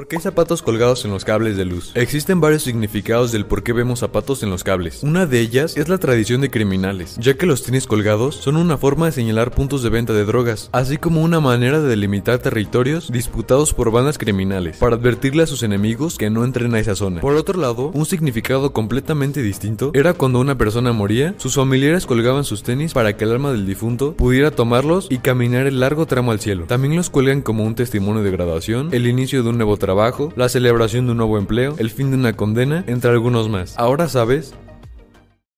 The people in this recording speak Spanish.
¿Por qué hay zapatos colgados en los cables de luz? Existen varios significados del por qué vemos zapatos en los cables. Una de ellas es la tradición de criminales, ya que los tenis colgados son una forma de señalar puntos de venta de drogas, así como una manera de delimitar territorios disputados por bandas criminales, para advertirle a sus enemigos que no entren a esa zona. Por otro lado, un significado completamente distinto era cuando una persona moría, sus familiares colgaban sus tenis para que el alma del difunto pudiera tomarlos y caminar el largo tramo al cielo. También los cuelgan como un testimonio de graduación, el inicio de un nuevo trabajo trabajo, la celebración de un nuevo empleo, el fin de una condena, entre algunos más. Ahora sabes